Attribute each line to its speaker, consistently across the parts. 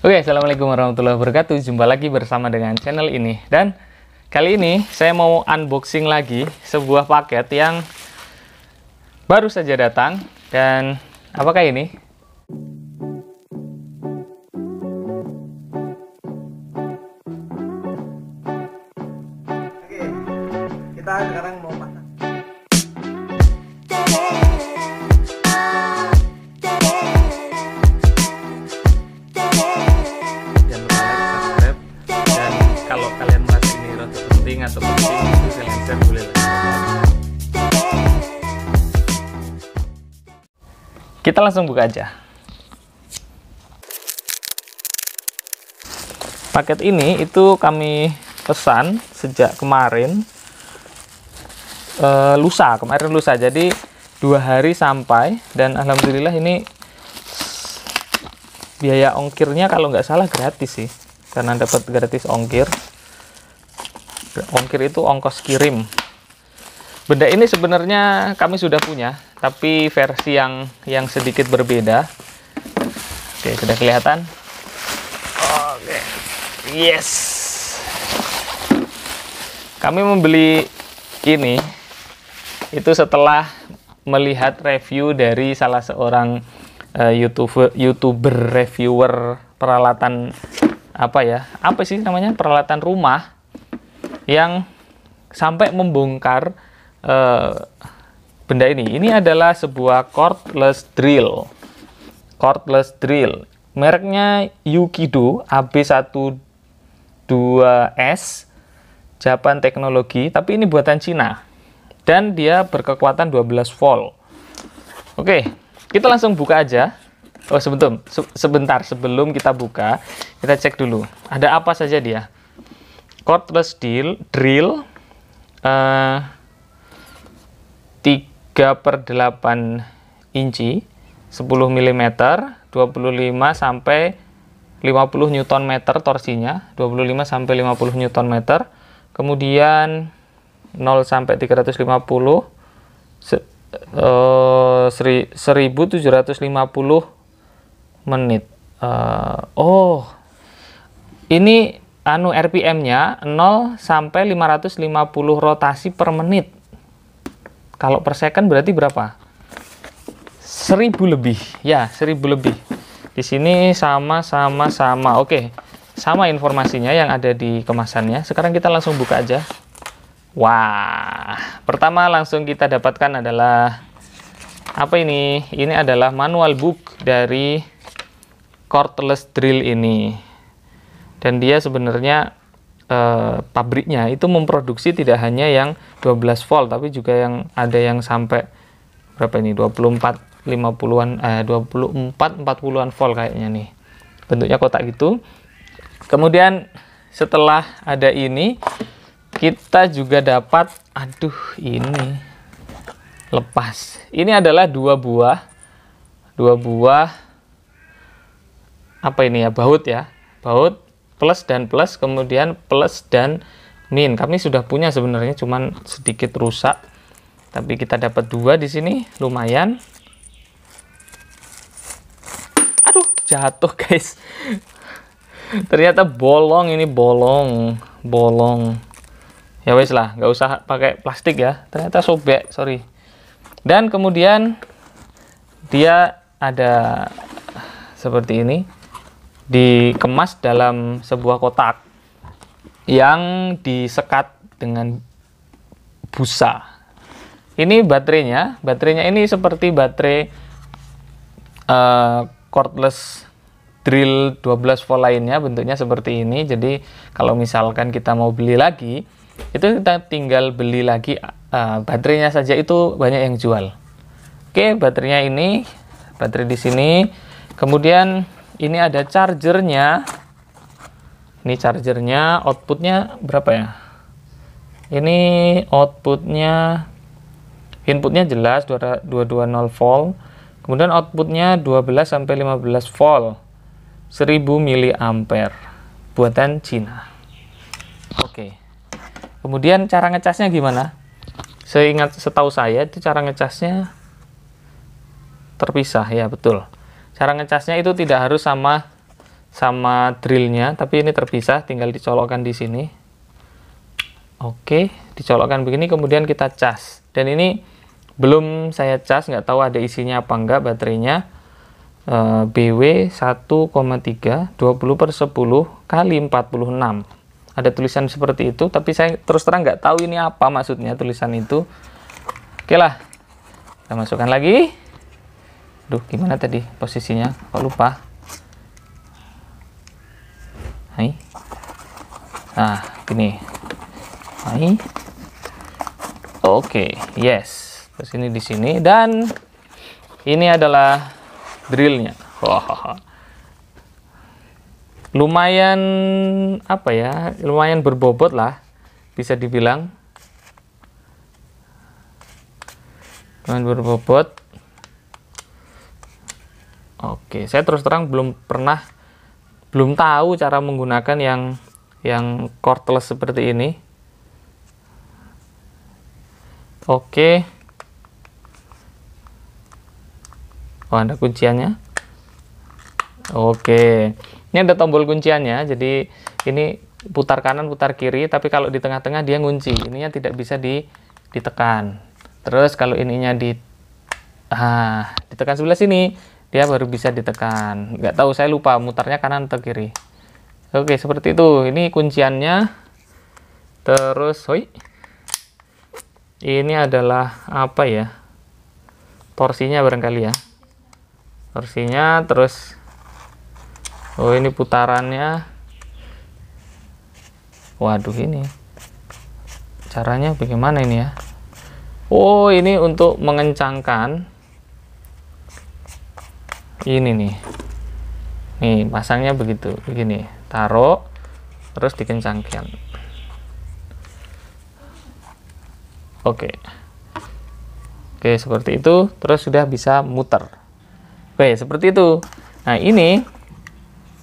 Speaker 1: Oke, okay, Assalamualaikum warahmatullahi wabarakatuh. Jumpa lagi bersama dengan channel ini. Dan kali ini saya mau unboxing lagi sebuah paket yang baru saja datang. Dan apakah ini? Oke, kita sekarang Kita langsung buka aja. Paket ini itu kami pesan sejak kemarin e, lusa, kemarin lusa. Jadi dua hari sampai dan alhamdulillah ini biaya ongkirnya kalau nggak salah gratis sih, karena dapat gratis ongkir. Ongkir itu ongkos kirim. Benda ini sebenarnya kami sudah punya, tapi versi yang yang sedikit berbeda. Oke, sudah kelihatan? Oke. Yes. Kami membeli ini itu setelah melihat review dari salah seorang uh, YouTuber YouTuber reviewer peralatan apa ya? Apa sih namanya? Peralatan rumah yang sampai membongkar uh, benda ini. Ini adalah sebuah cordless drill. Cordless drill. Mereknya Yukido AB12S Japan Teknologi, tapi ini buatan Cina. Dan dia berkekuatan 12 volt. Oke, kita langsung buka aja. Oh, sebentar, sebentar sebelum kita buka, kita cek dulu. Ada apa saja dia? Cordless drill, drill uh, eh, 3 per 8 inci 10 mm 25 sampai 50 Newton meter torsinya 25 sampai 50 Newton meter kemudian 0 sampai 350 se, uh, seri, 1750 menit uh, oh ini anu RPM nya 0 sampai 550 rotasi per menit kalau per second berarti berapa? 1000 lebih. Ya, seribu lebih. Di sini sama sama sama. Oke. Sama informasinya yang ada di kemasannya. Sekarang kita langsung buka aja. Wah, pertama langsung kita dapatkan adalah apa ini? Ini adalah manual book dari cordless drill ini. Dan dia sebenarnya e, pabriknya itu memproduksi tidak hanya yang 12 volt tapi juga yang ada yang sampai berapa ini 24 50-an eh, 24 40-an volt kayaknya nih bentuknya kotak gitu kemudian setelah ada ini kita juga dapat aduh ini lepas ini adalah dua buah dua buah apa ini ya baut ya baut plus dan plus kemudian plus dan min kami sudah punya sebenarnya cuman sedikit rusak tapi kita dapat dua di sini lumayan aduh jatuh guys ternyata bolong ini bolong bolong ya wes lah nggak usah pakai plastik ya ternyata sobek sorry dan kemudian dia ada seperti ini dikemas dalam sebuah kotak yang disekat dengan busa. Ini baterainya, baterainya ini seperti baterai uh, cordless drill 12 volt lainnya bentuknya seperti ini. Jadi kalau misalkan kita mau beli lagi, itu kita tinggal beli lagi uh, baterainya saja itu banyak yang jual. Oke, baterainya ini baterai di sini. Kemudian ini ada chargernya ini chargernya outputnya berapa ya ini outputnya inputnya jelas 220 volt kemudian outputnya 12 sampai 15 volt 1000 miliampere, buatan Cina oke kemudian cara ngecasnya gimana seingat setahu saya itu cara ngecasnya terpisah ya betul cara ngecasnya itu tidak harus sama sama drillnya tapi ini terpisah tinggal dicolokkan di sini oke dicolokkan begini kemudian kita cas dan ini belum saya cas nggak tahu ada isinya apa enggak baterainya e, BW 1,3 20 per 10 kali 46 ada tulisan seperti itu tapi saya terus terang nggak tahu ini apa maksudnya tulisan itu oke lah kita masukkan lagi Duh, gimana tadi posisinya? Kok lupa? Hai. Nah, gini. Hai. Oke, okay, yes. Terus ini di sini dan ini adalah drillnya. Lumayan apa ya? Lumayan berbobot lah, bisa dibilang. Lumayan berbobot Oke, saya terus terang belum pernah belum tahu cara menggunakan yang yang cordless seperti ini. Oke. Oh, ada kunciannya. Oke. Ini ada tombol kunciannya. Jadi ini putar kanan, putar kiri, tapi kalau di tengah-tengah dia ngunci. Ininya tidak bisa di ditekan. Terus kalau ininya di ah, ditekan sebelah sini, dia baru bisa ditekan nggak tahu saya lupa mutarnya kanan atau kiri oke seperti itu ini kunciannya terus hoi ini adalah apa ya torsinya barangkali ya torsinya terus oh ini putarannya waduh ini caranya bagaimana ini ya Oh ini untuk mengencangkan ini nih nih pasangnya begitu begini taruh terus dikencangkan oke oke seperti itu terus sudah bisa muter oke seperti itu nah ini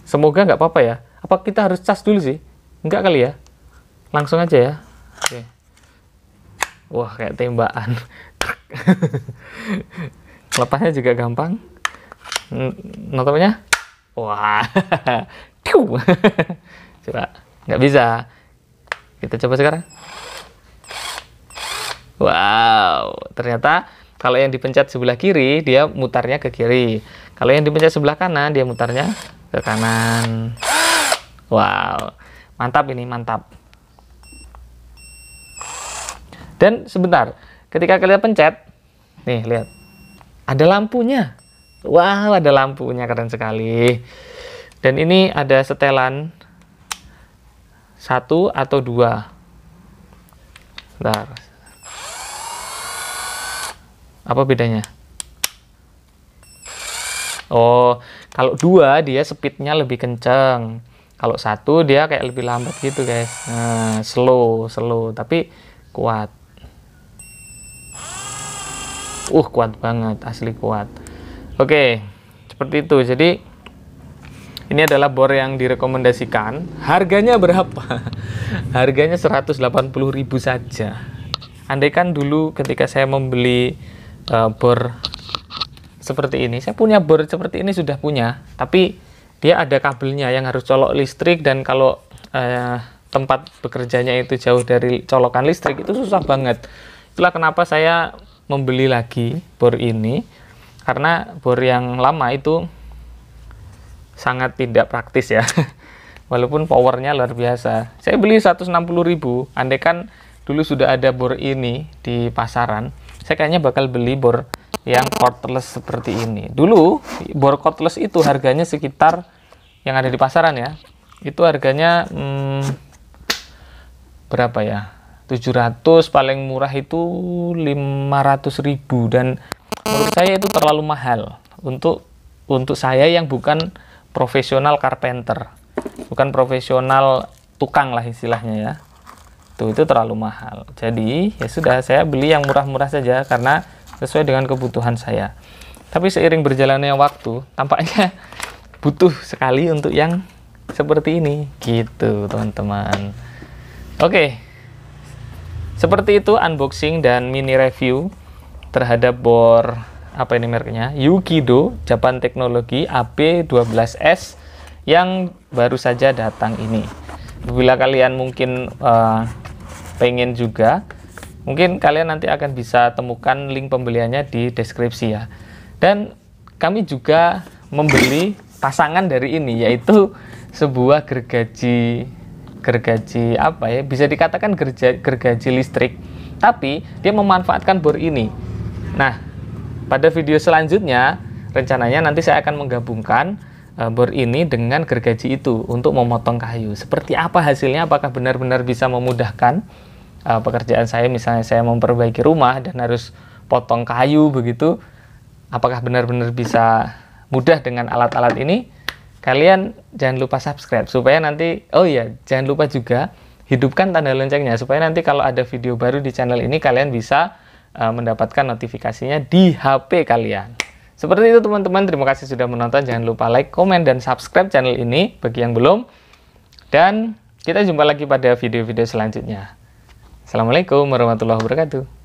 Speaker 1: semoga nggak apa-apa ya apa kita harus cas dulu sih Enggak kali ya langsung aja ya oke wah kayak tembakan lepasnya juga gampang Notabene, wah coba nggak bisa kita coba sekarang wow ternyata kalau yang dipencet sebelah kiri dia mutarnya ke kiri kalau yang dipencet sebelah kanan dia mutarnya ke kanan wow mantap ini mantap dan sebentar ketika kalian pencet nih lihat ada lampunya Wow, ada lampunya keren sekali. Dan ini ada setelan satu atau dua. Bentar. Apa bedanya? Oh, kalau dua dia speednya lebih kenceng. Kalau satu dia kayak lebih lambat gitu guys. Nah, slow, slow, tapi kuat. Uh, kuat banget, asli kuat. Oke, seperti itu. Jadi ini adalah bor yang direkomendasikan. Harganya berapa? Harganya 180.000 saja. Andaikan dulu ketika saya membeli uh, bor seperti ini, saya punya bor seperti ini sudah punya, tapi dia ada kabelnya yang harus colok listrik dan kalau uh, tempat bekerjanya itu jauh dari colokan listrik itu susah banget. Itulah kenapa saya membeli lagi bor ini karena bor yang lama itu sangat tidak praktis ya walaupun powernya luar biasa saya beli 160.000 andai kan dulu sudah ada bor ini di pasaran saya kayaknya bakal beli bor yang cordless seperti ini dulu bor cordless itu harganya sekitar yang ada di pasaran ya itu harganya hmm, berapa ya 700 paling murah itu 500.000 dan menurut saya itu terlalu mahal untuk untuk saya yang bukan profesional carpenter bukan profesional tukang lah istilahnya ya itu itu terlalu mahal jadi ya sudah saya beli yang murah-murah saja karena sesuai dengan kebutuhan saya tapi seiring berjalannya waktu tampaknya butuh sekali untuk yang seperti ini gitu teman-teman oke seperti itu unboxing dan mini review terhadap bor apa ini mereknya Yukido Japan Teknologi ap 12 s yang baru saja datang ini. Bila kalian mungkin uh, pengen juga, mungkin kalian nanti akan bisa temukan link pembeliannya di deskripsi ya. Dan kami juga membeli pasangan dari ini yaitu sebuah gergaji gergaji apa ya bisa dikatakan gergaji listrik tapi dia memanfaatkan bor ini Nah, pada video selanjutnya rencananya nanti saya akan menggabungkan uh, bor ini dengan gergaji itu untuk memotong kayu. Seperti apa hasilnya? Apakah benar-benar bisa memudahkan uh, pekerjaan saya? Misalnya saya memperbaiki rumah dan harus potong kayu begitu, apakah benar-benar bisa mudah dengan alat-alat ini? Kalian jangan lupa subscribe supaya nanti oh iya, jangan lupa juga hidupkan tanda loncengnya supaya nanti kalau ada video baru di channel ini kalian bisa Eh, mendapatkan notifikasinya di HP kalian. Seperti itu teman-teman, terima kasih sudah menonton. Jangan lupa like, komen, dan subscribe channel ini bagi yang belum. Dan kita jumpa lagi pada video-video selanjutnya. Assalamualaikum warahmatullahi wabarakatuh.